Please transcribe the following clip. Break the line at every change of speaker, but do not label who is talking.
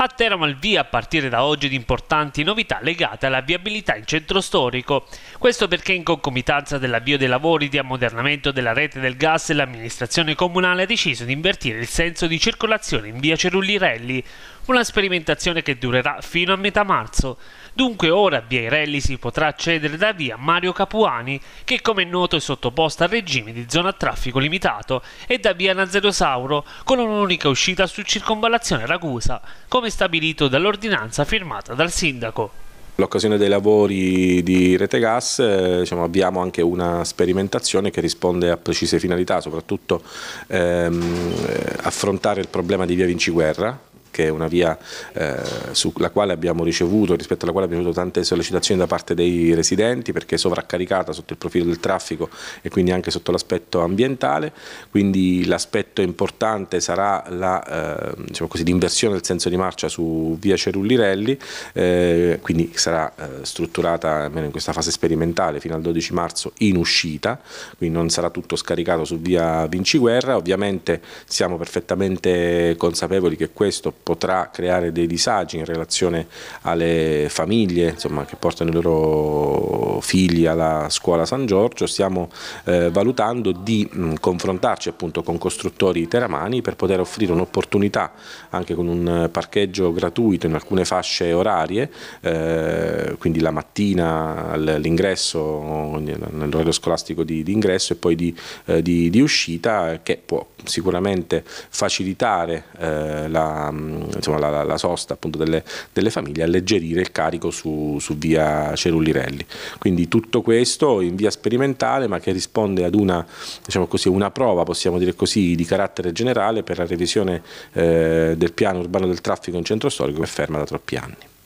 A Teramo il via a partire da oggi di importanti novità legate alla viabilità in centro storico. Questo perché in concomitanza dell'avvio dei lavori di ammodernamento della rete del gas l'amministrazione comunale ha deciso di invertire il senso di circolazione in via Cerulli Relli una sperimentazione che durerà fino a metà marzo. Dunque ora via Bierelli si potrà accedere da via Mario Capuani, che come è noto è sottoposta a regime di zona a traffico limitato, e da via Nazerosauro, con un'unica uscita su circonvallazione Ragusa, come stabilito dall'ordinanza firmata dal sindaco.
L'occasione dei lavori di Rete Gas eh, diciamo, abbiamo anche una sperimentazione che risponde a precise finalità, soprattutto ehm, eh, affrontare il problema di via Vinci Guerra, che è una via eh, sulla quale abbiamo ricevuto, rispetto alla quale abbiamo avuto tante sollecitazioni da parte dei residenti perché è sovraccaricata sotto il profilo del traffico e quindi anche sotto l'aspetto ambientale, quindi l'aspetto importante sarà l'inversione eh, diciamo del senso di marcia su via Cerullirelli, eh, quindi sarà eh, strutturata almeno in questa fase sperimentale fino al 12 marzo in uscita, quindi non sarà tutto scaricato su via Vinciguerra, ovviamente siamo perfettamente consapevoli che questo potrà creare dei disagi in relazione alle famiglie insomma, che portano i loro figli alla scuola San Giorgio, stiamo eh, valutando di mh, mm, confrontarci appunto con costruttori teramani per poter offrire un'opportunità anche con un parcheggio gratuito in alcune fasce orarie, eh, quindi la mattina all'ingresso, nell'orario scolastico di, di, ingresso e poi di, eh, di, di, uscita che può sicuramente facilitare eh, la mm, insomma, la, la, sosta appunto, delle, delle, famiglie, alleggerire il carico su, su via Cerulirelli. Quindi tutto questo in via sperimentale ma che risponde ad una, diciamo così, una prova, possiamo dire così, di carattere generale per la revisione eh, del piano urbano del traffico in centro storico che è ferma da troppi anni.